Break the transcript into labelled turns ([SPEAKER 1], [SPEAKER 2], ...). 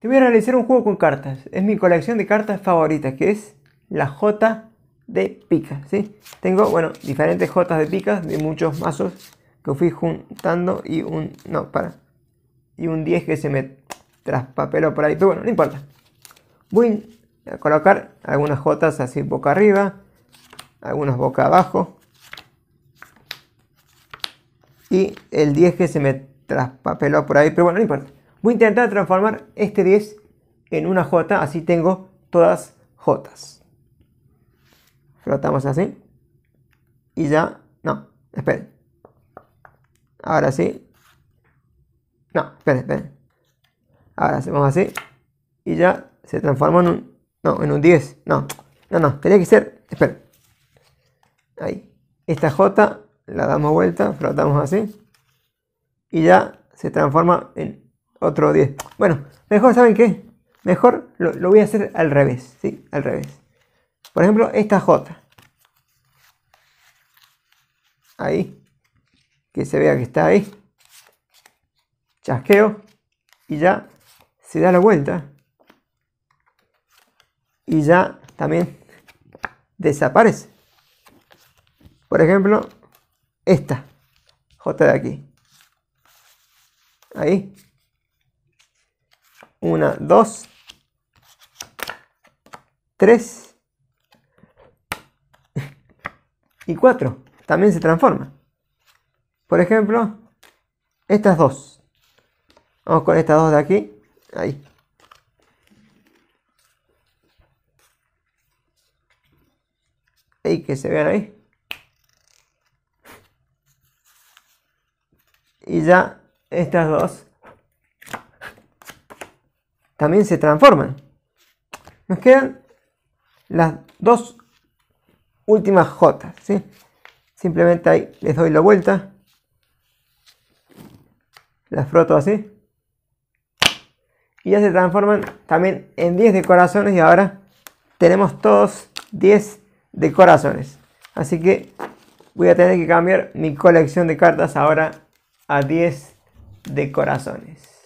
[SPEAKER 1] Te voy a realizar un juego con cartas. Es mi colección de cartas favoritas, que es la J de pica. ¿sí? Tengo, bueno, diferentes J de picas de muchos mazos que fui juntando y un... No, para. Y un 10 que se me traspapeló por ahí. Pero bueno, no importa. Voy a colocar algunas J así boca arriba. Algunas boca abajo. Y el 10 que se me traspapeló por ahí. Pero bueno, no importa. Voy a intentar transformar este 10 en una J, así tengo todas J. Flotamos así. Y ya, no, esperen. Ahora sí. No, esperen, esperen. Ahora hacemos así. Y ya se transforma en un, no, en un 10. No, no, no, tenía que ser, esperen. Ahí. Esta J la damos vuelta, flotamos así. Y ya se transforma en otro 10. Bueno, mejor, ¿saben qué? Mejor lo, voy a hacer al revés, ¿sí? Al revés. Por ejemplo, esta J. Ahí. Que se vea que está ahí. Chasqueo. Y ya se da la vuelta. Y ya también desaparece. Por ejemplo, esta J de aquí. Ahí. Una, dos, tres y cuatro. También se transforma. Por ejemplo, estas dos. Vamos con estas dos de aquí. Ahí. Y que se vean ahí. Y ya estas dos también se transforman. Nos quedan las dos últimas J, ¿sí? Simplemente ahí les doy la vuelta. Las froto así. Y ya se transforman también en 10 de corazones y ahora tenemos todos 10 de corazones. Así que voy a tener que cambiar mi colección de cartas ahora a 10 de corazones.